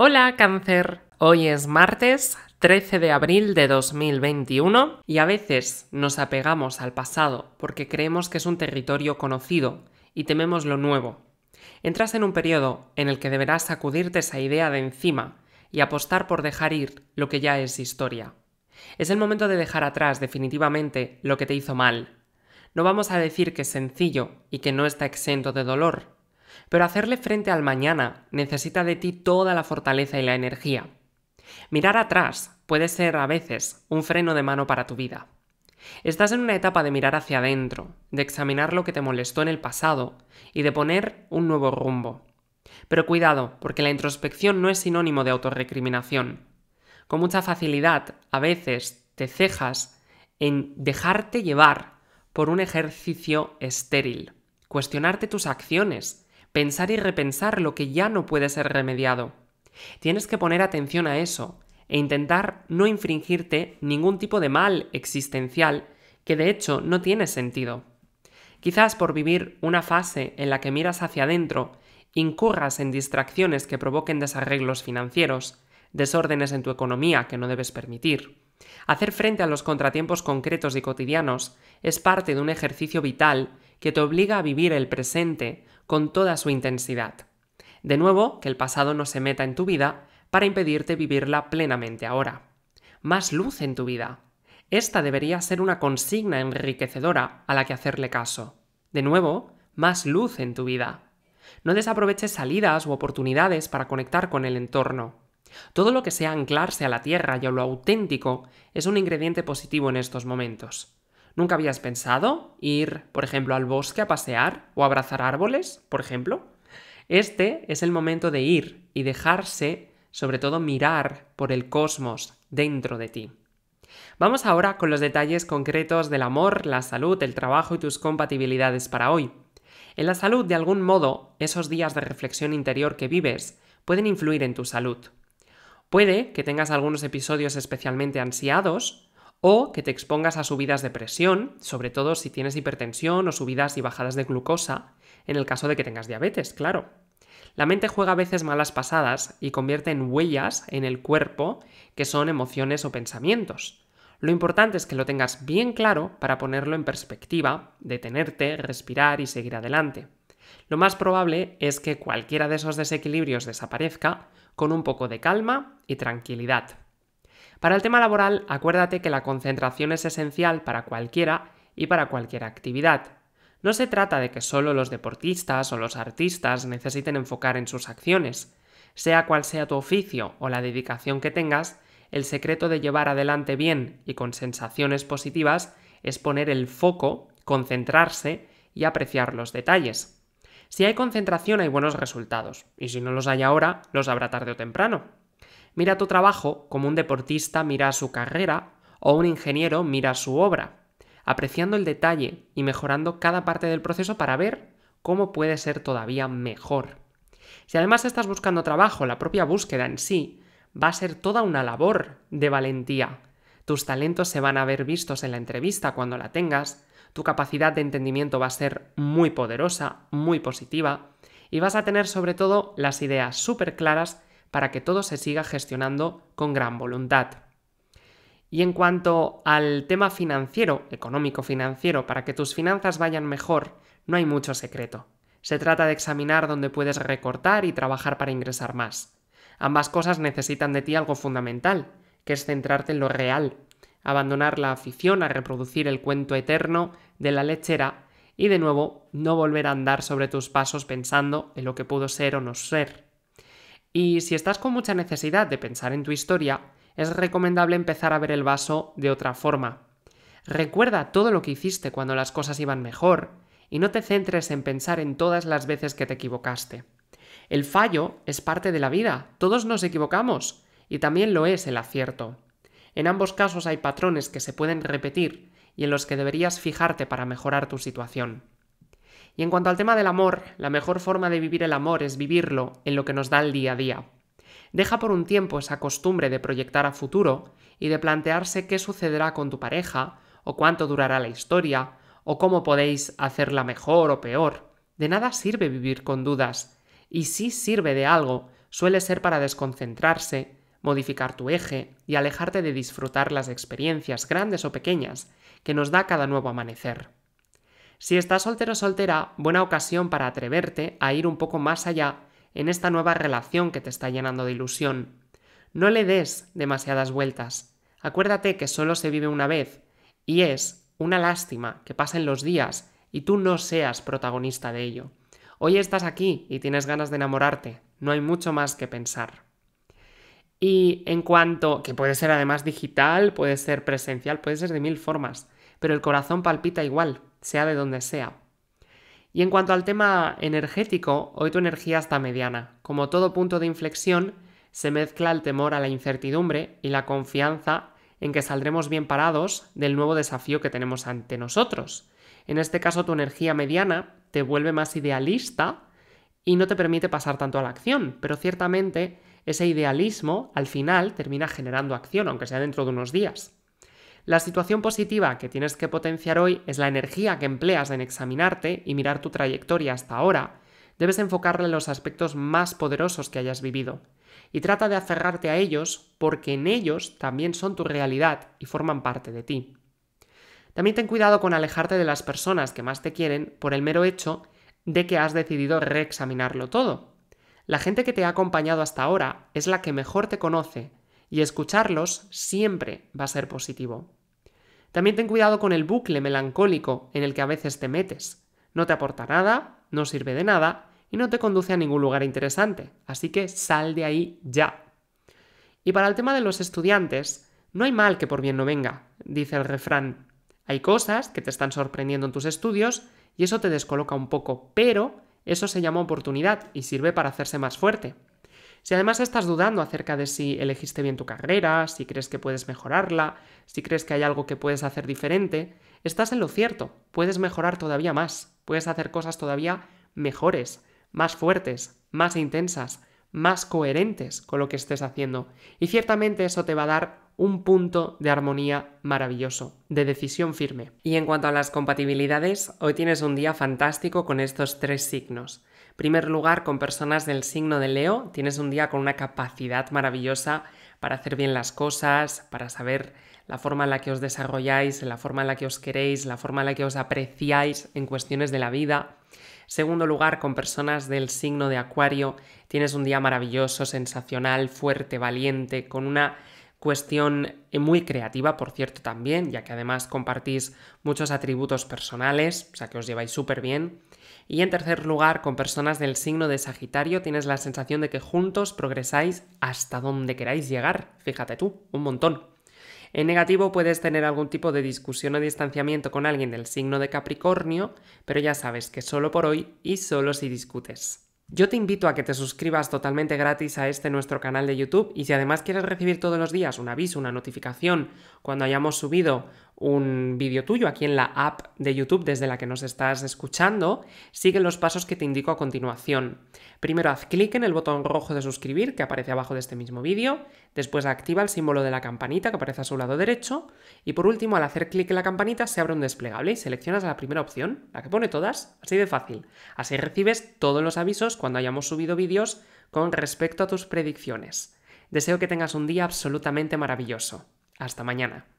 Hola cáncer, hoy es martes 13 de abril de 2021 y a veces nos apegamos al pasado porque creemos que es un territorio conocido y tememos lo nuevo. Entras en un periodo en el que deberás sacudirte esa idea de encima y apostar por dejar ir lo que ya es historia. Es el momento de dejar atrás definitivamente lo que te hizo mal. No vamos a decir que es sencillo y que no está exento de dolor, pero hacerle frente al mañana necesita de ti toda la fortaleza y la energía. Mirar atrás puede ser a veces un freno de mano para tu vida. Estás en una etapa de mirar hacia adentro, de examinar lo que te molestó en el pasado y de poner un nuevo rumbo. Pero cuidado, porque la introspección no es sinónimo de autorrecriminación. Con mucha facilidad, a veces, te cejas en dejarte llevar por un ejercicio estéril, cuestionarte tus acciones pensar y repensar lo que ya no puede ser remediado. Tienes que poner atención a eso e intentar no infringirte ningún tipo de mal existencial que de hecho no tiene sentido. Quizás por vivir una fase en la que miras hacia adentro, incurras en distracciones que provoquen desarreglos financieros, desórdenes en tu economía que no debes permitir, Hacer frente a los contratiempos concretos y cotidianos es parte de un ejercicio vital que te obliga a vivir el presente con toda su intensidad. De nuevo, que el pasado no se meta en tu vida para impedirte vivirla plenamente ahora. Más luz en tu vida. Esta debería ser una consigna enriquecedora a la que hacerle caso. De nuevo, más luz en tu vida. No desaproveches salidas u oportunidades para conectar con el entorno. Todo lo que sea anclarse a la tierra y a lo auténtico es un ingrediente positivo en estos momentos. ¿Nunca habías pensado ir, por ejemplo, al bosque a pasear o abrazar árboles, por ejemplo? Este es el momento de ir y dejarse, sobre todo, mirar por el cosmos dentro de ti. Vamos ahora con los detalles concretos del amor, la salud, el trabajo y tus compatibilidades para hoy. En la salud, de algún modo, esos días de reflexión interior que vives pueden influir en tu salud. Puede que tengas algunos episodios especialmente ansiados o que te expongas a subidas de presión, sobre todo si tienes hipertensión o subidas y bajadas de glucosa, en el caso de que tengas diabetes, claro. La mente juega a veces malas pasadas y convierte en huellas en el cuerpo que son emociones o pensamientos. Lo importante es que lo tengas bien claro para ponerlo en perspectiva, detenerte, respirar y seguir adelante. Lo más probable es que cualquiera de esos desequilibrios desaparezca con un poco de calma y tranquilidad. Para el tema laboral, acuérdate que la concentración es esencial para cualquiera y para cualquier actividad. No se trata de que solo los deportistas o los artistas necesiten enfocar en sus acciones. Sea cual sea tu oficio o la dedicación que tengas, el secreto de llevar adelante bien y con sensaciones positivas es poner el foco, concentrarse y apreciar los detalles. Si hay concentración hay buenos resultados, y si no los hay ahora, los habrá tarde o temprano. Mira tu trabajo como un deportista mira su carrera o un ingeniero mira su obra, apreciando el detalle y mejorando cada parte del proceso para ver cómo puede ser todavía mejor. Si además estás buscando trabajo, la propia búsqueda en sí va a ser toda una labor de valentía, tus talentos se van a ver vistos en la entrevista cuando la tengas, tu capacidad de entendimiento va a ser muy poderosa, muy positiva, y vas a tener sobre todo las ideas súper claras para que todo se siga gestionando con gran voluntad. Y en cuanto al tema financiero, económico-financiero, para que tus finanzas vayan mejor, no hay mucho secreto. Se trata de examinar dónde puedes recortar y trabajar para ingresar más. Ambas cosas necesitan de ti algo fundamental, que es centrarte en lo real, abandonar la afición a reproducir el cuento eterno de la lechera y de nuevo no volver a andar sobre tus pasos pensando en lo que pudo ser o no ser. Y si estás con mucha necesidad de pensar en tu historia, es recomendable empezar a ver el vaso de otra forma. Recuerda todo lo que hiciste cuando las cosas iban mejor y no te centres en pensar en todas las veces que te equivocaste. El fallo es parte de la vida, todos nos equivocamos, y también lo es el acierto. En ambos casos hay patrones que se pueden repetir y en los que deberías fijarte para mejorar tu situación. Y en cuanto al tema del amor, la mejor forma de vivir el amor es vivirlo en lo que nos da el día a día. Deja por un tiempo esa costumbre de proyectar a futuro y de plantearse qué sucederá con tu pareja, o cuánto durará la historia, o cómo podéis hacerla mejor o peor. De nada sirve vivir con dudas, y si sirve de algo, suele ser para desconcentrarse modificar tu eje y alejarte de disfrutar las experiencias, grandes o pequeñas, que nos da cada nuevo amanecer. Si estás soltero o soltera, buena ocasión para atreverte a ir un poco más allá en esta nueva relación que te está llenando de ilusión. No le des demasiadas vueltas. Acuérdate que solo se vive una vez y es una lástima que pasen los días y tú no seas protagonista de ello. Hoy estás aquí y tienes ganas de enamorarte. No hay mucho más que pensar. Y en cuanto, que puede ser además digital, puede ser presencial, puede ser de mil formas, pero el corazón palpita igual, sea de donde sea. Y en cuanto al tema energético, hoy tu energía está mediana. Como todo punto de inflexión, se mezcla el temor a la incertidumbre y la confianza en que saldremos bien parados del nuevo desafío que tenemos ante nosotros. En este caso, tu energía mediana te vuelve más idealista y no te permite pasar tanto a la acción, pero ciertamente ese idealismo al final termina generando acción, aunque sea dentro de unos días. La situación positiva que tienes que potenciar hoy es la energía que empleas en examinarte y mirar tu trayectoria hasta ahora. Debes enfocarla en los aspectos más poderosos que hayas vivido. Y trata de aferrarte a ellos porque en ellos también son tu realidad y forman parte de ti. También ten cuidado con alejarte de las personas que más te quieren por el mero hecho de que has decidido reexaminarlo todo. La gente que te ha acompañado hasta ahora es la que mejor te conoce y escucharlos siempre va a ser positivo. También ten cuidado con el bucle melancólico en el que a veces te metes. No te aporta nada, no sirve de nada y no te conduce a ningún lugar interesante, así que sal de ahí ya. Y para el tema de los estudiantes, no hay mal que por bien no venga, dice el refrán. Hay cosas que te están sorprendiendo en tus estudios y eso te descoloca un poco, pero eso se llama oportunidad y sirve para hacerse más fuerte. Si además estás dudando acerca de si elegiste bien tu carrera, si crees que puedes mejorarla, si crees que hay algo que puedes hacer diferente, estás en lo cierto, puedes mejorar todavía más, puedes hacer cosas todavía mejores, más fuertes, más intensas, más coherentes con lo que estés haciendo. Y ciertamente eso te va a dar un punto de armonía maravilloso, de decisión firme. Y en cuanto a las compatibilidades, hoy tienes un día fantástico con estos tres signos. En primer lugar, con personas del signo de Leo, tienes un día con una capacidad maravillosa para hacer bien las cosas, para saber la forma en la que os desarrolláis, la forma en la que os queréis, la forma en la que os apreciáis en cuestiones de la vida. Segundo lugar, con personas del signo de Acuario, tienes un día maravilloso, sensacional, fuerte, valiente, con una cuestión eh, muy creativa, por cierto, también, ya que además compartís muchos atributos personales, o sea que os lleváis súper bien. Y en tercer lugar, con personas del signo de Sagitario, tienes la sensación de que juntos progresáis hasta donde queráis llegar. Fíjate tú, un montón. En negativo puedes tener algún tipo de discusión o distanciamiento con alguien del signo de Capricornio, pero ya sabes que solo por hoy y solo si discutes. Yo te invito a que te suscribas totalmente gratis a este nuestro canal de YouTube y si además quieres recibir todos los días un aviso, una notificación cuando hayamos subido un vídeo tuyo aquí en la app de YouTube desde la que nos estás escuchando, sigue los pasos que te indico a continuación. Primero haz clic en el botón rojo de suscribir que aparece abajo de este mismo vídeo, después activa el símbolo de la campanita que aparece a su lado derecho y por último al hacer clic en la campanita se abre un desplegable y seleccionas la primera opción, la que pone todas, así de fácil. Así recibes todos los avisos cuando hayamos subido vídeos con respecto a tus predicciones. Deseo que tengas un día absolutamente maravilloso. Hasta mañana.